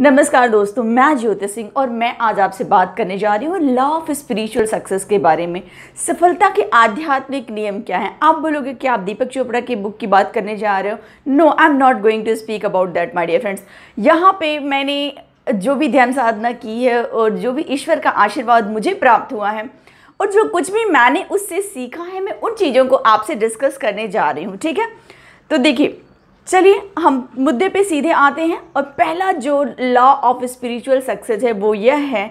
नमस्कार दोस्तों मैं ज्योति सिंह और मैं आज आपसे बात करने जा रही हूँ लॉ ऑफ स्पिरिचुअल सक्सेस के बारे में सफलता के आध्यात्मिक नियम क्या हैं आप बोलोगे कि आप दीपक चोपड़ा की बुक की बात करने जा रहे हो no I am not going to speak about that my dear friends यहाँ पे मैंने जो भी ध्यान साधना की है और जो भी ईश्वर का आशीर्वाद मुझे प्राप्त हुआ है और जो कुछ भी मैंने उससे सीखा है मैं उन चीज़ों को आपसे डिस्कस करने जा रही हूँ ठीक है तो देखिए चलिए हम मुद्दे पे सीधे आते हैं और पहला जो लॉ ऑफ स्पिरिचुअल सक्सेस है वो यह है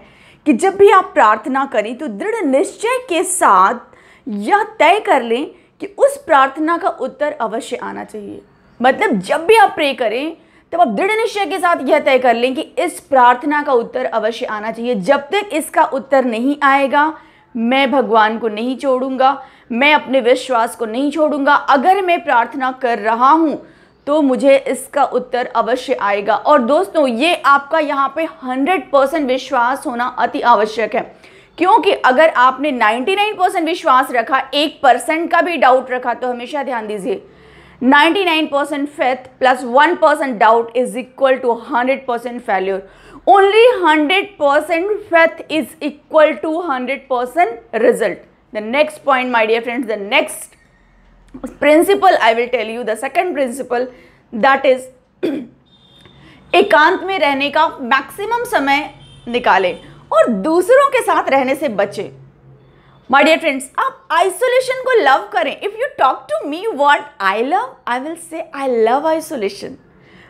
कि जब भी आप प्रार्थना करें तो दृढ़ निश्चय के साथ यह तय कर लें कि उस प्रार्थना का उत्तर अवश्य आना चाहिए मतलब जब भी आप प्रे करें तब आप दृढ़ निश्चय के साथ यह तय कर लें कि इस प्रार्थना का उत्तर अवश्य आना चाहिए जब तक इसका उत्तर नहीं आएगा मैं भगवान को नहीं छोड़ूंगा मैं अपने विश्वास को नहीं छोड़ूंगा अगर मैं प्रार्थना कर रहा हूँ तो मुझे इसका उत्तर अवश्य आएगा और दोस्तों ये आपका यहाँ पे 100 परसेंट विश्वास होना अति आवश्यक है क्योंकि अगर आपने 99 परसेंट विश्वास रखा एक परसेंट का भी डाउट रखा तो हमेशा ध्यान दीजिए 99 percent faith plus one percent doubt is equal to 100 percent failure only hundred percent faith is equal to 100 percent result the next point my dear friends the next principle I will tell you the second principle that is एकांत में रहने का maximum समय निकालें और दूसरों के साथ रहने से बचें माय डियर फ्रेंड्स आप आइसोलेशन को लव करें if you talk to me what I love I will say I love isolation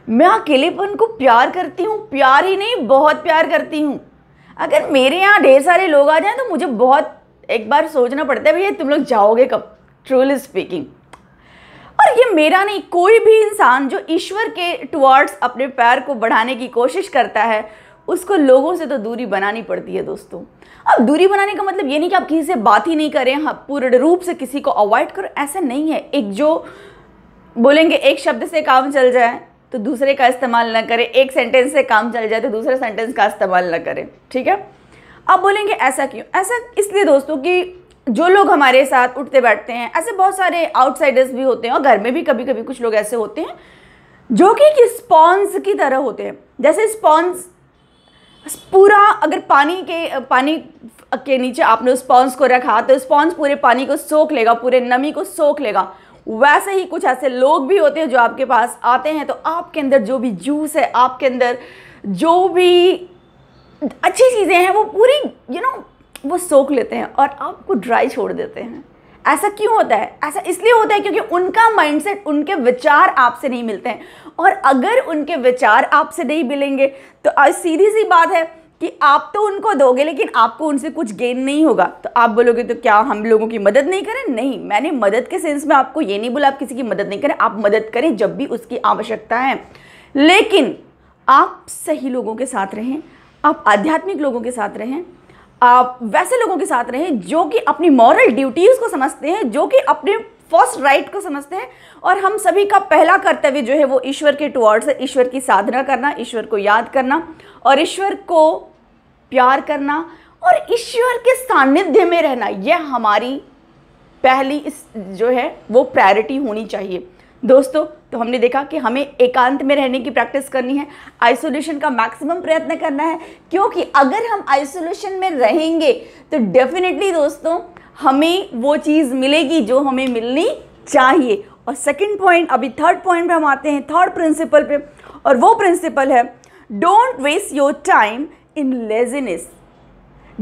मैं अकेलेपन को प्यार करती हूँ प्यार ही नहीं बहुत प्यार करती हूँ अगर मेरे यहाँ ढेर सारे लोग आ जाएं तो मुझे बहुत एक बार सोचना पड़ता है भैया तुम लोग जाओगे कब ट्रूली स्पीकिंग और ये मेरा नहीं कोई भी इंसान जो ईश्वर के टुवर्ड्स अपने पैर को बढ़ाने की कोशिश करता है उसको लोगों से तो दूरी बनानी पड़ती है दोस्तों अब दूरी बनाने का मतलब ये नहीं कि आप किसी से बात ही नहीं करें हाँ पूर्ण रूप से किसी को अवॉइड करो ऐसा नहीं है एक जो बोलेंगे एक शब्द से काम चल जाए तो दूसरे का इस्तेमाल ना करें एक सेंटेंस से काम चल जाए तो दूसरे सेंटेंस का इस्तेमाल ना करें ठीक है अब बोलेंगे ऐसा क्यों ऐसा इसलिए दोस्तों कि जो लोग हमारे साथ उठते बैठते हैं ऐसे बहुत सारे आउटसाइडर्स भी होते हैं और घर में भी कभी कभी कुछ लोग ऐसे होते हैं जो कि, एक स्पॉन्स की तरह होते हैं जैसे स्पॉन्स पूरा अगर पानी के पानी के नीचे आपने स्पॉन्स को रखा तो स्पॉन्स पूरे पानी को सोख लेगा पूरे नमी को सोख लेगा वैसे ही कुछ ऐसे लोग भी होते हैं जो आपके पास आते हैं तो आपके अंदर जो भी जूस है आपके अंदर जो भी अच्छी चीज़ें हैं वो पूरी यू you नो know, वो सोख लेते हैं और आपको ड्राई छोड़ देते हैं ऐसा क्यों होता है ऐसा इसलिए होता है क्योंकि उनका माइंडसेट उनके विचार आपसे नहीं मिलते हैं और अगर उनके विचार आपसे नहीं मिलेंगे तो आज सीधी सी बात है कि आप तो उनको दोगे लेकिन आपको उनसे कुछ गेन नहीं होगा तो आप बोलोगे तो क्या हम लोगों की मदद नहीं करें नहीं मैंने मदद के सेंस में आपको ये नहीं बोला आप किसी की मदद नहीं करें आप मदद करें जब भी उसकी आवश्यकता है लेकिन आप सही लोगों के साथ रहें आप आध्यात्मिक लोगों के साथ रहें आप वैसे लोगों के साथ रहें जो कि अपनी मॉरल ड्यूटीज़ को समझते हैं जो कि अपने फर्स्ट राइट right को समझते हैं और हम सभी का पहला कर्तव्य जो है वो ईश्वर के टुवर्ड्स है ईश्वर की साधना करना ईश्वर को याद करना और ईश्वर को प्यार करना और ईश्वर के सानिध्य में रहना यह हमारी पहली इस जो है वो प्रायोरिटी होनी चाहिए दोस्तों तो हमने देखा कि हमें एकांत में रहने की प्रैक्टिस करनी है आइसोलेशन का मैक्सिमम प्रयत्न करना है क्योंकि अगर हम आइसोलेशन में रहेंगे तो डेफिनेटली दोस्तों हमें वो चीज़ मिलेगी जो हमें मिलनी चाहिए और सेकंड पॉइंट अभी थर्ड पॉइंट पे हम आते हैं थर्ड प्रिंसिपल पे और वो प्रिंसिपल है don't waste your time in laziness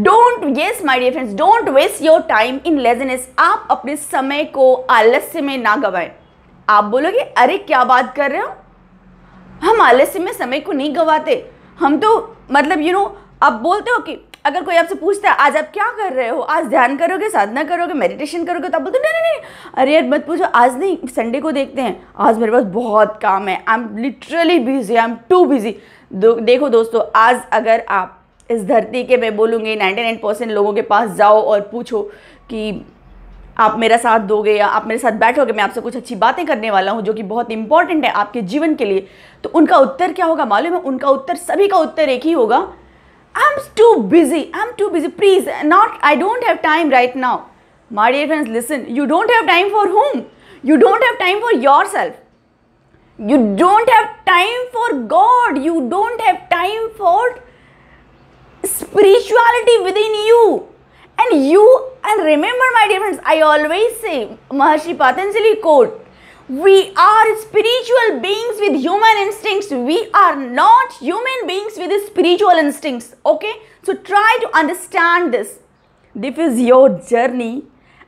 don't yes my dear friends don't waste your time in laziness आप अपने समय को आलस्य में ना गवाएं आप बोलोगे अरे क्या बात कर रहे हो हम आलस्य में समय को नहीं गवाते हम तो मतलब यू नो आप बोलते हो कि अगर कोई आपसे पूछता है आज आप क्या कर रहे हो आज ध्यान करोगे साधना करोगे मेडिटेशन करोगे तो आप बोलते नहीं नहीं नहीं अरे यार मत पूछो आज नहीं संडे को देखते हैं आज मेरे पास बहुत काम है I am literally busy I am too busy देखो दोस्तों आज अगर आप इस धरती के मैं बोलूँगी नाइन परसेंट लोगों के पास जाओ और पूछो कि आप मेरा साथ दोगे या आप मेरे साथ बैठोगे मैं आपसे कुछ अच्छी बातें करने वाला हूँ जो कि बहुत इंपॉर्टेंट है आपके जीवन के लिए तो उनका उत्तर क्या होगा मालूम है उनका उत्तर सभी का उत्तर एक ही होगा I am too busy I am too busy please not I don't have time right now my dear friends listen you don't have time for home you don't have time for yourself you don't have time for God you don't have time for spirituality within you And you, and remember, my dear friends, I always say Maharshi Patanjali quote we are spiritual beings with human instincts. We are not human beings with spiritual instincts. Okay? So try to understand this. This is your journey.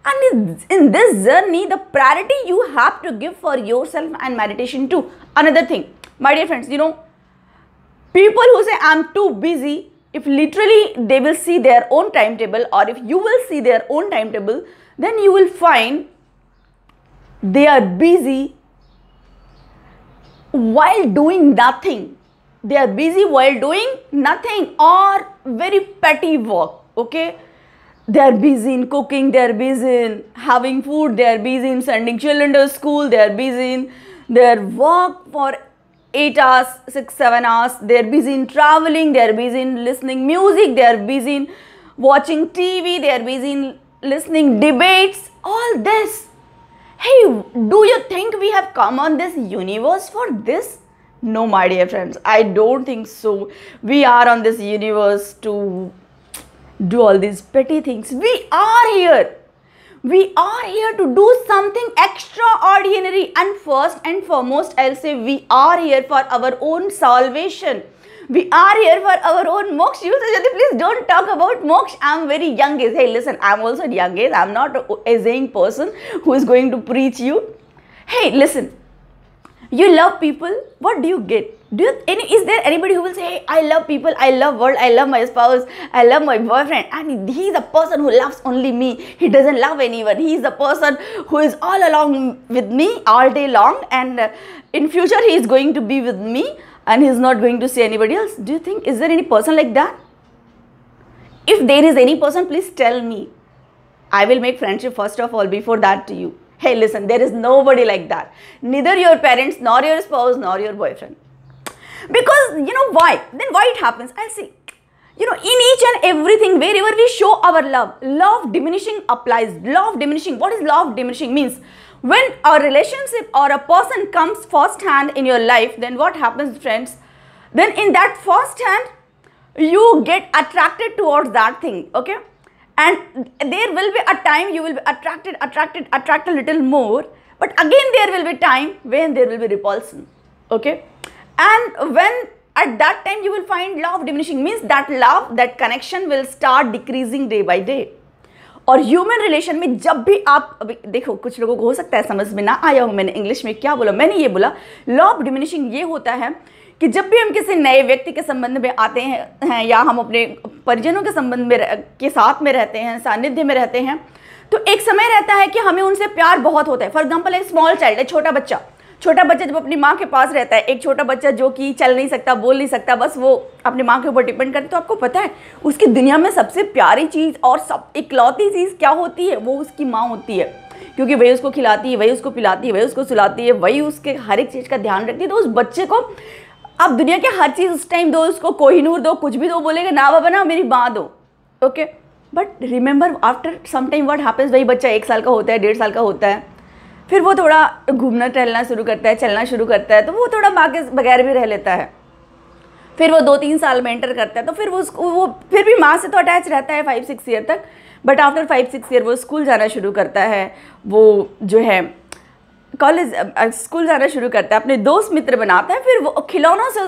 And in this journey, the priority you have to give for yourself and meditation too. Another thing, my dear friends, you know, people who say I'm too busy, if literally they will see their own timetable or if you will see their own timetable, then you will find they are busy while doing nothing. They are busy while doing nothing or very petty work. Okay they are busy in cooking, they are busy in having food, they are busy in sending children to school, they are busy in their work for 8 hours, 6, 7 hours. They are busy in traveling, they are busy in listening music, they are busy in watching TV, they are busy in listening debates, all this. Hey, do you think we have come on this universe for this? No, my dear friends, I don't think so. We are on this universe to do all these petty things. We are here we are here to do something extraordinary and first and foremost I'll say we are here for our own salvation. We are here for our own moksha. You say, please don't talk about moksha. I'm very young Hey, listen, I'm also young age. I'm not a saying person who is going to preach you. Hey, listen, you love people. What do you get? do you, any, is there anybody who will say hey, i love people i love world i love my spouse i love my boyfriend and he is a person who loves only me he doesn't love anyone he is a person who is all along with me all day long and uh, in future he is going to be with me and he is not going to see anybody else do you think is there any person like that if there is any person please tell me i will make friendship first of all before that to you hey listen there is nobody like that neither your parents nor your spouse nor your boyfriend because you know why then why it happens i'll see you know in each and everything wherever we show our love love diminishing applies Love diminishing what is love diminishing means when a relationship or a person comes first hand in your life then what happens friends then in that first hand you get attracted towards that thing okay and there will be a time you will be attracted attracted attracted a little more but again there will be time when there will be repulsion okay and when at that time you will find law of diminishing means that love that connection will start decreasing day by day और human relation में जब भी आप अभी देखो कुछ लोगों को हो सकता है समझ में ना आया हो मैंने इंग्लिश में क्या बोला मैंने ये बोला लॉ ऑफ डिमिनिशिंग ये होता है कि जब भी हम किसी नए व्यक्ति के संबंध में आते हैं हैं या हम अपने परिजनों के संबंध में के साथ में रहते हैं सानिध्य में रहते हैं तो एक समय रहता है कि हमें उनसे प्यार बहुत होता है फॉर एग्जाम्पल एक स्मॉल चाइल्ड है छोटा बच्चा छोटा बच्चा जब अपनी माँ के पास रहता है एक छोटा बच्चा जो कि चल नहीं सकता बोल नहीं सकता बस वो अपनी माँ के ऊपर डिपेंड करता है तो आपको पता है उसकी दुनिया में सबसे प्यारी चीज़ और सब इकलौती चीज़ क्या होती है वो उसकी माँ होती है क्योंकि वही उसको खिलाती है वही उसको पिलाती है वही उसको सुलाती है वही उसके हर एक चीज़ का ध्यान रखती है तो उस बच्चे को आप दुनिया के हर चीज़ उस टाइम दो उसको कोहिनूर दो कुछ भी दो बोलेगा ना बाबा ना मेरी माँ दो okay but remember after some time what happens वही बच्चा एक साल का होता है डेढ़ साल का होता है फिर वो थोड़ा घूमना टहलना शुरू करता है चलना शुरू करता है तो वो थोड़ा माँ के बगैर भी रह लेता है फिर वो दो तीन साल में एंटर करता है तो फिर वो उसको वो फिर भी माँ से तो अटैच रहता है फाइव सिक्स ईयर तक but after five six year वो स्कूल जाना शुरू करता है वो जो है कॉलेज स्कूल जाना शुरू करता है अपने दोस्त मित्र बनाता है फिर वो खिलौनों से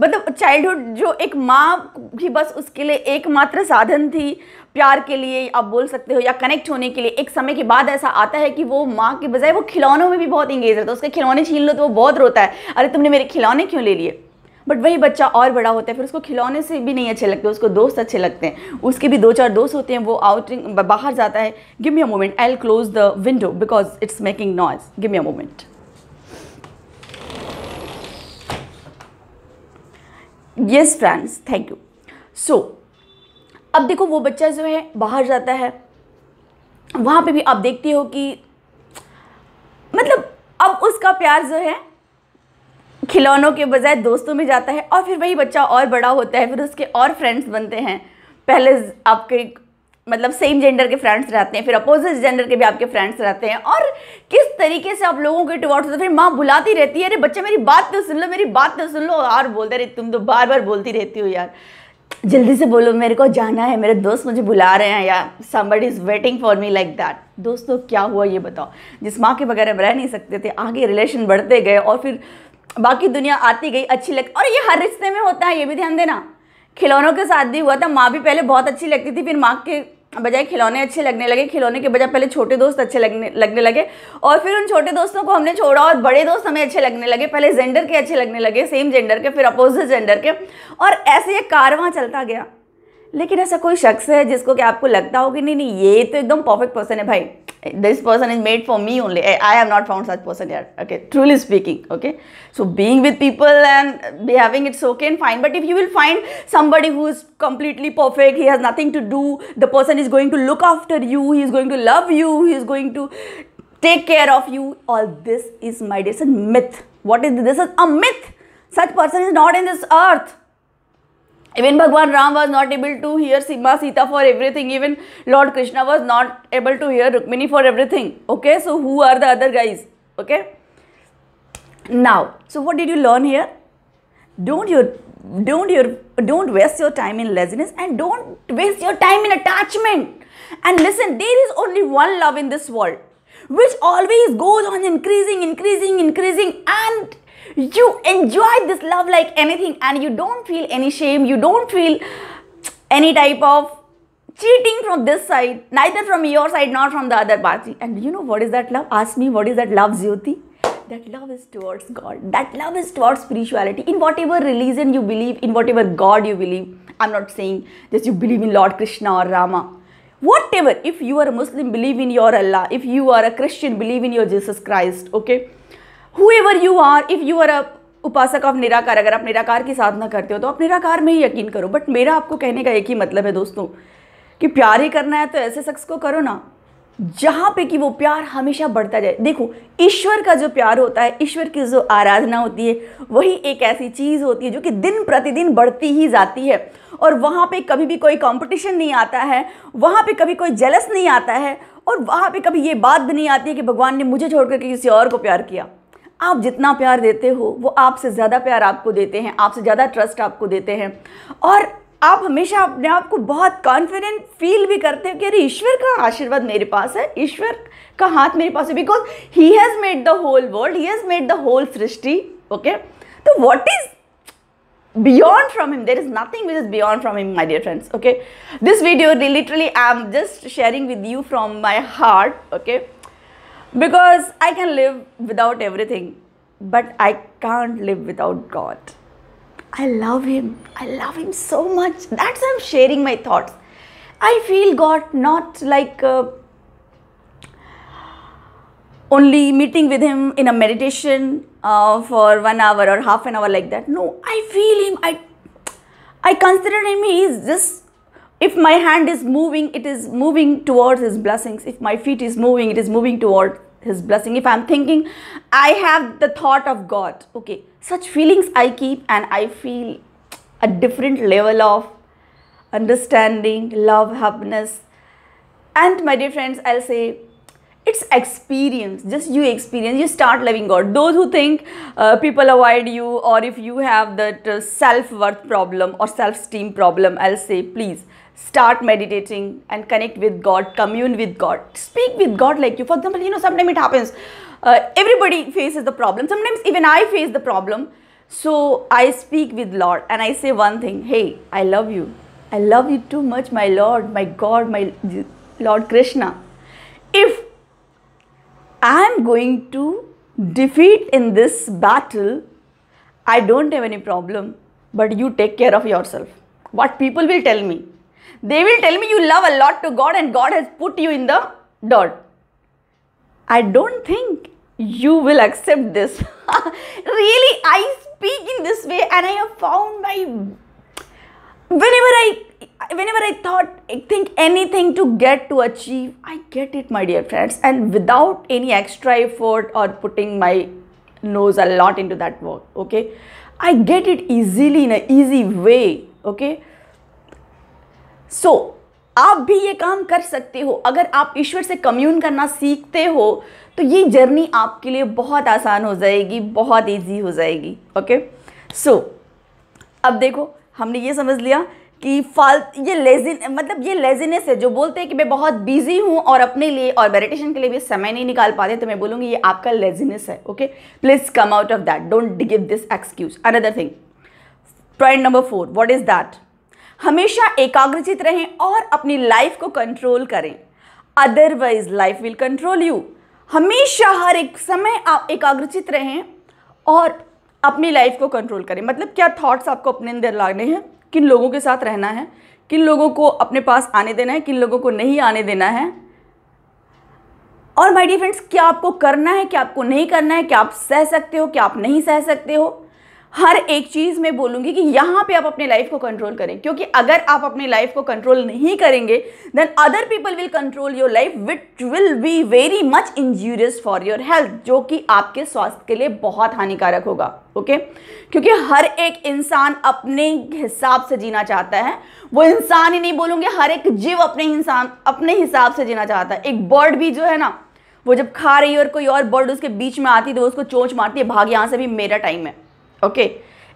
मतलब चाइल्डहुड जो एक माँ भी बस उसके लिए एकमात्र साधन थी प्यार के लिए आप बोल सकते हो या कनेक्ट होने के लिए एक समय के बाद ऐसा आता है कि वो माँ के बजाय वो खिलौनों में भी बहुत इंगेज रहता है उसके खिलौने छीन लो तो वो बहुत रोता है अरे तुमने मेरे खिलौने क्यों ले लिए बट वही बच्चा और बड़ा होता है फिर उसको खिलौने से भी नहीं अच्छे लगते उसको दोस्त अच्छे लगते हैं उसके भी दो चार दोस्त होते हैं वो आउटिंग बाहर जाता है give me a moment I'll close the window because it's making noise give me a moment yes friends thank you so अब देखो वो बच्चा जो है बाहर जाता है वहाँ पे भी आप देखते हो कि मतलब अब उसका प्यार जो है खिलौनों के बजाय दोस्तों में जाता है और फिर वही बच्चा और बड़ा होता है फिर उसके और फ्रेंड्स बनते हैं पहले आपके मतलब सेम जेंडर के फ्रेंड्स रहते हैं फिर अपोजिट जेंडर के भी आपके फ्रेंड्स रहते हैं और किस तरीके से आप लोगों के टुवर्ड्स होते फिर माँ बुलाती रहती है अरे बच्चा मेरी बात तो सुन लो मेरी बात तो सुन लो और बोलते रहे तुम तो बार बार बोलती रहती हो यार जल्दी से बोलो मेरे को जाना है मेरे दोस्त मुझे बुला रहे हैं या somebody is waiting for me like that दोस्तों क्या हुआ ये बताओ जिस माँ के बगैर हम रह नहीं सकते थे आगे रिलेशन बढ़ते गए और फिर बाकी दुनिया आती गई अच्छी लगती और ये हर रिश्ते में होता है ये भी ध्यान देना खिलौनों के साथ भी हुआ था माँ भी पहले बहुत अच्छी लगती थी फिर माँ के बजाय खिलौने अच्छे लगने लगे खिलौने के बजाय पहले छोटे दोस्त अच्छे लगने लगने लगे और फिर उन छोटे दोस्तों को हमने छोड़ा और बड़े दोस्त हमें अच्छे लगने लगे पहले जेंडर के अच्छे लगने लगे सेम जेंडर के फिर अपोजिट जेंडर के और ऐसे ये कारवां चलता गया लेकिन ऐसा कोई शख्स है जिसको कि आपको लगता हो कि नहीं नहीं ये तो एकदम परफेक्ट पर्सन है भाई this person is made for me only I have not found such person यार okay truly speaking okay so being with people and be having it's okay and fine but if you will find somebody who is completely perfect he has nothing to do the person is going to look after you he is going to love you he is going to take care of you all this is my this myth what is this is a myth such person is not in this earth Even Bhagwan Ram was not able to hear Sima Sita for everything. Even Lord Krishna was not able to hear Rukmini for everything. Okay, so who are the other guys? Okay. Now, so what did you learn here? Don't you don't you don't waste your time in laziness and don't waste your time in attachment. And listen, there is only one love in this world, which always goes on increasing, increasing, increasing, and you enjoy this love like anything and you don't feel any shame you don't feel any type of cheating from this side neither from your side nor from the other party and you know what is that love ask me what is that love jyoti that love is towards god that love is towards spirituality in whatever religion you believe in whatever god you believe i'm not saying that you believe in lord krishna or rama whatever if you are a muslim believe in your allah if you are a christian believe in your jesus christ okay whoever you are if you are a उपासक of निराकार अगर आप निराकार की साधना करते हो तो आप निराकार में ही यकीन करो बट मेरा आपको कहने का एक ही मतलब है दोस्तों कि प्यार ही करना है तो ऐसे शख्स को करो ना जहाँ पे कि वो प्यार हमेशा बढ़ता जाए देखो ईश्वर का जो प्यार होता है ईश्वर की जो आराधना होती है वही एक ऐसी चीज़ होती है जो कि दिन प्रतिदिन बढ़ती ही जाती है और वहाँ पे कभी भी कोई कंपटीशन नहीं आता है वहाँ पे कभी कोई जेलस नहीं आता है और वहाँ पे कभी ये बात भी नहीं आती है कि भगवान ने मुझे छोड़ करके किसी और को प्यार किया आप जितना प्यार देते हो वो आपसे ज़्यादा प्यार आपको देते हैं आपसे ज़्यादा ट्रस्ट आपको देते हैं और आप हमेशा अपने आप को बहुत कॉन्फिडेंट फील भी करते हो कि अरे ईश्वर का आशीर्वाद मेरे पास है ईश्वर का हाथ मेरे पास है because he has made the whole world he has made the whole सृष्टि ओके तो what is beyond from him there is nothing which is beyond from him my dear friends okay this video literally i am just sharing with you from my heart okay because I can live without everything, but I can't live without God. I love Him. I love Him so much. That's I'm sharing my thoughts. I feel God not like uh, only meeting with Him in a meditation uh, for one hour or half an hour like that. No, I feel Him. I I consider Him. He is just if my hand is moving, it is moving towards His blessings. If my feet is moving, it is moving towards his blessing if i'm thinking i have the thought of god okay such feelings i keep and i feel a different level of understanding love happiness and my dear friends i'll say it's experience just you experience you start loving god those who think uh, people avoid you or if you have that uh, self-worth problem or self-esteem problem i'll say please start meditating and connect with god commune with god speak with god like you for example you know sometimes it happens uh, everybody faces the problem sometimes even i face the problem so i speak with lord and i say one thing hey i love you i love you too much my lord my god my lord krishna if I am going to defeat in this battle, I don't have any problem, but you take care of yourself. What people will tell me. They will tell me you love a lot to God and God has put you in the dirt. I don't think you will accept this. really, I speak in this way and I have found my. Whenever I whenever I thought, I think anything to get to achieve, I get it, my dear friends, and without any extra effort or putting my nose a lot into that work, okay? I get it easily in a easy way, okay? So, आप भी ये काम कर सकते हो अगर आप ईश्वर से कम्यून करना सीखते हो तो ये जर्नी आपके लिए बहुत आसान हो जाएगी बहुत इजी हो जाएगी ओके सो so, अब देखो हमने ये समझ लिया कि फाल ये लेजिन मतलब ये लेजीनेस है जो बोलते हैं कि मैं बहुत बिजी हूँ और अपने लिए और मेडिटेशन के लिए भी समय नहीं निकाल पाते तो मैं बोलूँगी ये आपका लेजीनेस है okay please come out of that don't give this excuse another thing point number four what is that हमेशा एकाग्रचित रहें और अपनी लाइफ को कंट्रोल करें otherwise life will control you हमेशा हर एक समय आप एकाग्रचित रहें और अपनी लाइफ को कंट्रोल करें मतलब क्या थाट्स आपको अपने अंदर लाने हैं किन लोगों के साथ रहना है किन लोगों को अपने पास आने देना है किन लोगों को नहीं आने देना है और माय डियर फ्रेंड्स क्या आपको करना है क्या आपको नहीं करना है क्या आप सह सकते हो क्या आप नहीं सह सकते हो हर एक चीज़ में बोलूँगी कि यहाँ पे आप अपने लाइफ को कंट्रोल करें क्योंकि अगर आप अपने लाइफ को कंट्रोल नहीं करेंगे then other people will control your life which will be very much injurious for your health जो कि आपके स्वास्थ्य के लिए बहुत हानिकारक होगा ओके okay? क्योंकि हर एक इंसान अपने हिसाब से जीना चाहता है वो इंसान ही नहीं बोलूँगी हर एक जीव अपने इंसान अपने हिसाब से जीना चाहता है एक बर्ड भी जो है ना वो जब खा रही है और कोई और बर्ड उसके बीच में आती है तो उसको चोंच मारती है भाग यहाँ से भी मेरा टाइम है ओके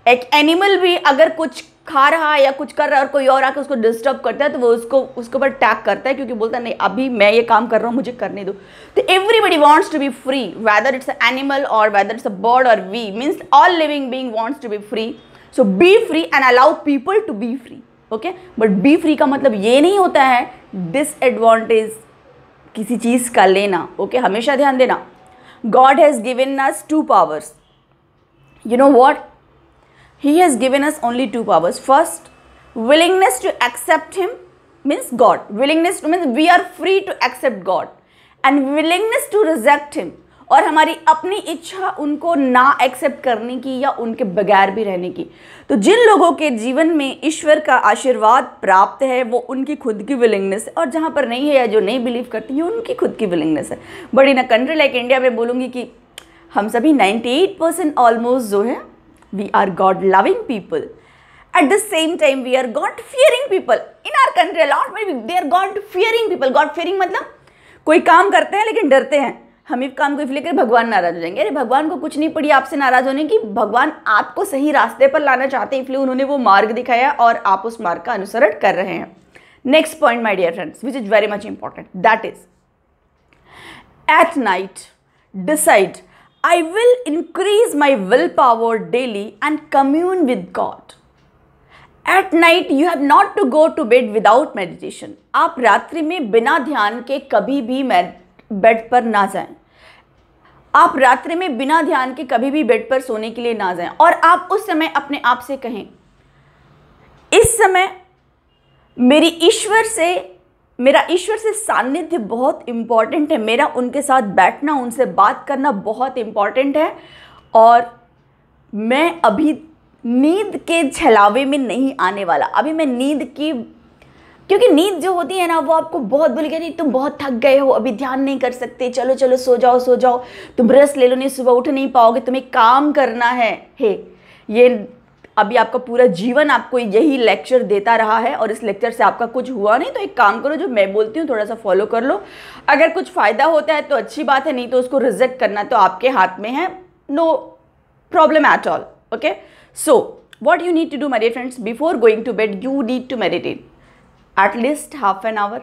एक एनिमल भी अगर कुछ खा रहा है या कुछ कर रहा है और कोई और आके उसको डिस्टर्ब करता है तो वो उसको उसके ऊपर टैग करता है क्योंकि बोलता है नहीं अभी मैं ये काम कर रहा हूँ मुझे करने दो तो everybody wants to be free whether it's animal और वैदर इट्स अ बर्ड और we means all living being wants to be free so be free and allow people to be free okay but be free का मतलब ये नहीं होता है disadvantage किसी चीज़ का लेना ओके okay? हमेशा ध्यान देना God has given us two powers you know what he has given us only two powers first willingness to accept him means god willingness to means we are free to accept god and willingness to reject him और हमारी अपनी इच्छा उनको ना accept करने की या उनके बगैर भी रहने की तो जिन लोगों के जीवन में ईश्वर का आशीर्वाद प्राप्त है वो उनकी खुद की विलिंगनेस है और जहाँ पर नहीं है या जो नहीं बिलीव करती है उनकी खुद की विलिंगनेस है but in a country like India में बोलूँगी कि हम सभी 98 परसेंट ऑलमोस्ट जो है we are God loving people at the same time we are God fearing people in our country a lot may they are God fearing people God fearing मतलब कोई काम करते हैं लेकिन डरते हैं हम एक काम को इसलिए कर भगवान नाराज हो जाएंगे अरे भगवान को कुछ नहीं पड़ी आपसे नाराज होने की भगवान आपको सही रास्ते पर लाना चाहते हैं इसलिए उन्होंने वो मार्ग दिखाया और आप उस मार्ग का अनुसरण कर रहे हैं next point my dear friends which is very much important that is at night decide I will increase my willpower daily and commune with God. At night you have not to go to bed without meditation आप रात्रि में बिना ध्यान के कभी भी bed पर ना जाएं आप रात्रि में बिना ध्यान के कभी भी बेड पर सोने के लिए ना जाएं और आप उस समय अपने आप से कहें इस समय मेरी ईश्वर से मेरा ईश्वर से सान्निध्य बहुत इम्पॉर्टेंट है मेरा उनके साथ बैठना उनसे बात करना बहुत इम्पॉर्टेंट है और मैं अभी नींद के छलावे में नहीं आने वाला अभी मैं नींद की क्योंकि नींद जो होती है ना वो आपको बहुत बोली नहीं तुम बहुत थक गए हो अभी ध्यान नहीं कर सकते चलो चलो सो जाओ सो जाओ तुम रेस्ट ले लो नहीं सुबह उठ नहीं पाओगे तुम्हें काम करना है हे ये अभी आपका पूरा जीवन आपको यही लेक्चर देता रहा है और इस लेक्चर से आपका कुछ हुआ नहीं तो एक काम करो जो मैं बोलती हूँ थोड़ा सा फॉलो कर लो अगर कुछ फ़ायदा होता है तो अच्छी बात है नहीं तो उसको रिजेक्ट करना तो आपके हाथ में है no problem at all okay so what you need to do मेरी friends before going to to you need to meditate at least half an hour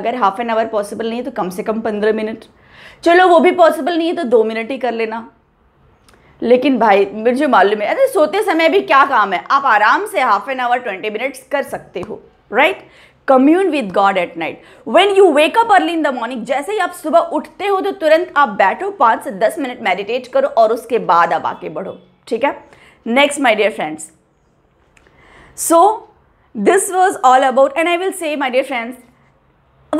अगर हाफ एन आवर पॉसिबल नहीं है तो कम से कम पंद्रह मिनट चलो वो भी पॉसिबल नहीं है तो दो मिनट ही कर लेना लेकिन भाई मुझे मालूम है अरे सोते समय भी क्या काम है आप आराम से half an hour twenty minutes कर सकते हो right commune with God at night when you wake up early in the morning जैसे ही आप सुबह उठते हो तो तुरंत आप बैठो पाँच से दस मिनट मेडिटेट करो और उसके बाद आप आगे बढ़ो ठीक है next my dear friends so this was all about and I will say my dear friends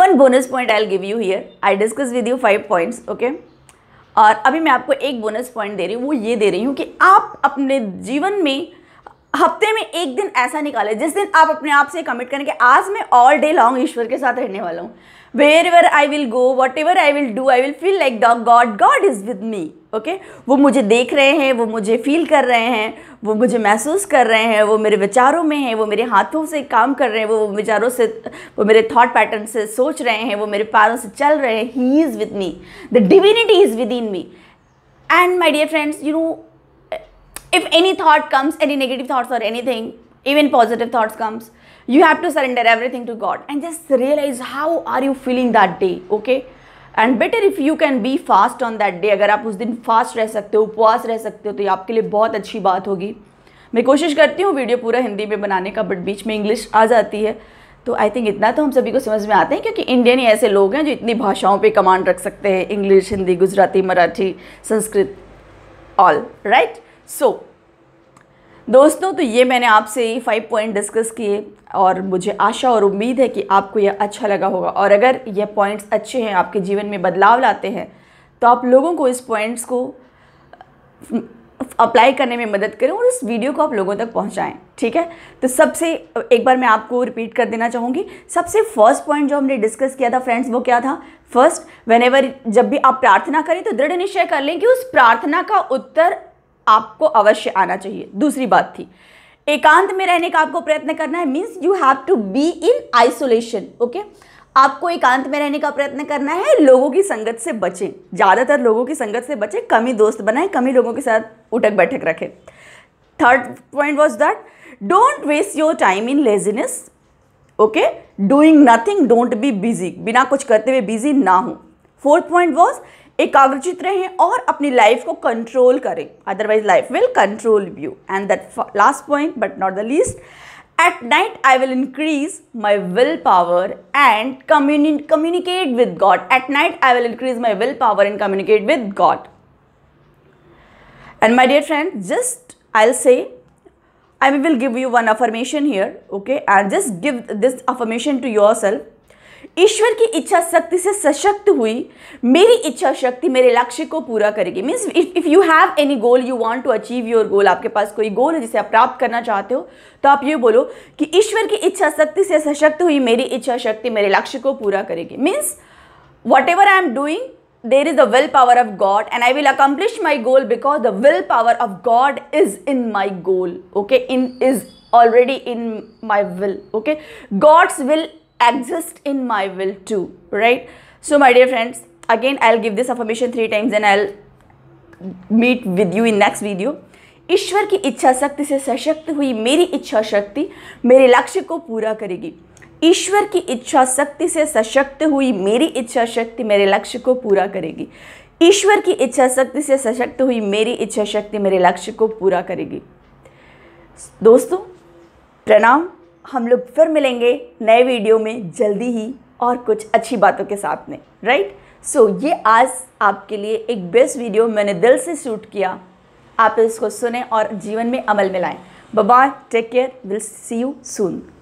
one bonus point I'll give you here I discuss with you five points okay और अभी मैं आपको एक bonus point दे रही हूँ वो ये दे रही हूँ कि आप अपने जीवन में हफ्ते में एक दिन ऐसा निकाले जिस दिन आप अपने आप से कमिट करें कि आज मैं ऑल डे लॉन्ग ईश्वर के साथ रहने वाला हूँ wherever I will go whatever I will do I will feel like the God God is with me okay वो मुझे देख रहे हैं वो मुझे फील कर रहे हैं वो मुझे महसूस कर रहे हैं वो मेरे विचारों में हैं वो मेरे हाथों से काम कर रहे हैं वो विचारों से वो मेरे थॉट पैटर्न से सोच रहे हैं वो मेरे पैरों से चल रहे हैं he is with me the divinity is within me and my dear friends you know if any thought comes any negative thoughts or anything even positive thoughts comes you have to surrender everything to god and just realize how are you feeling that day okay and better if you can be fast on that day अगर आप उस दिन fast रह सकते हो उपवास रह सकते हो तो ये आपके लिए बहुत अच्छी बात होगी मैं कोशिश करती हूँ वीडियो पूरा हिंदी में बनाने का बट बीच में इंग्लिश आ जाती है तो आई थिंक इतना तो हम सभी को समझ में आते हैं क्योंकि इंडियन ही ऐसे लोग हैं जो इतनी भाषाओं पे कमांड रख सकते हैं English Hindi Gujarati Marathi Sanskrit all right so so, दोस्तों तो ये मैंने आपसे फाइव पॉइंट डिस्कस किए और मुझे आशा और उम्मीद है कि आपको यह अच्छा लगा होगा और अगर यह पॉइंट्स अच्छे हैं आपके जीवन में बदलाव लाते हैं तो आप लोगों को इस पॉइंट्स को अप्लाई करने में मदद करें और इस वीडियो को आप लोगों तक पहुंचाएं ठीक है तो सबसे एक बार मैं आपको रिपीट कर देना चाहूँगी सबसे फर्स्ट पॉइंट जो हमने डिस्कस किया था फ्रेंड्स वो क्या था फर्स्ट वेन जब भी आप प्रार्थना करें तो दृढ़ निश्चय कर लें कि उस प्रार्थना का उत्तर आपको अवश्य आना चाहिए दूसरी बात थी एकांत में रहने का आपको प्रयत्न करना है means you have to be in isolation okay आपको एकांत में रहने का प्रयत्न करना है लोगों की संगत से बचें ज़्यादातर लोगों की संगत से बचें कमी दोस्त बनाएं कमी लोगों के साथ उठक बैठक रखें third point was that don't waste your time in laziness okay doing nothing don't be busy बिना कुछ करते हुए बिजी ना हो फोर्थ पॉइंट वॉज एकाग्रचित रहें और अपनी लाइफ को कंट्रोल करें otherwise life will control you and that last point but not the least at night I will increase my will power and communicate with God at night I will increase my will power and communicate with God and my dear friend just I say I will give you one affirmation here okay and just give this affirmation to yourself ईश्वर की इच्छा शक्ति से सशक्त हुई मेरी इच्छा शक्ति मेरे लक्ष्य को पूरा करेगी means if you have any goal you want to achieve your goal आपके पास कोई गोल है जिसे आप प्राप्त करना चाहते हो तो आप ये बोलो कि ईश्वर की इच्छा शक्ति से सशक्त हुई मेरी इच्छा शक्ति मेरे लक्ष्य को पूरा करेगी means whatever I am doing there is the will power of God and I will accomplish my goal because the will power of God is in my goal okay in is already in my will okay God's will exist in my will too, right? So my dear friends, again I'll give this affirmation three times and I'll meet with you in next video. ईश्वर की इच्छा शक्ति से सशक्त हुई मेरी इच्छा शक्ति मेरे लक्ष्य को पूरा करेगी ईश्वर की इच्छा शक्ति से सशक्त हुई मेरी इच्छा शक्ति मेरे लक्ष्य को पूरा करेगी ईश्वर की इच्छा शक्ति से सशक्त हुई मेरी इच्छा शक्ति मेरे लक्ष्य को पूरा करेगी दोस्तों प्रणाम हम लोग फिर मिलेंगे नए वीडियो में जल्दी ही और कुछ अच्छी बातों के साथ में राइट सो so, ये आज आपके लिए एक बेस्ट वीडियो मैंने दिल से शूट किया आप इसको सुने और जीवन में अमल में लाएँ bye take care will see you soon